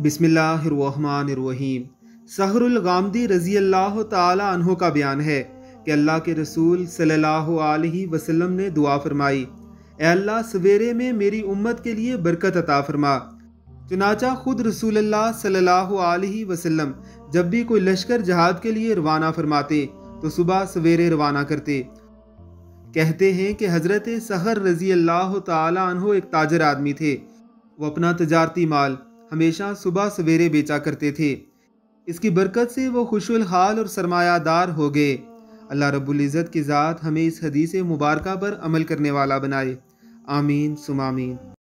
बिसमीम सहरुल गामदी रज़ी अल्लाह तहों का बयान है कि अल्लाह के रसूल सल्लल्लाहु अलैहि वसल्लम ने दुआ फरमाई अल्लाह सवेरे में मेरी उम्मत के लिए बरकत अता फरमा चुनाचा खुद रसूल अल्लाह सल्लल्लाहु अलैहि वसल्लम जब भी कोई लश्कर जहाद के लिए रवाना फरमाते तो सुबह सवेरे रवाना करते कहते हैं कि हज़रत सहर रज़ी अल्लाह तहों एक ताजर आदमी थे वो अपना तजारती माल हमेशा सुबह सवेरे बेचा करते थे इसकी बरकत से वो खुशल हाल और सरमायादार हो गए अल्लाह रबुल्ज़त की ज़ात हमें इस हदीस मुबारक पर अमल करने वाला बनाए आमीन सुमामीन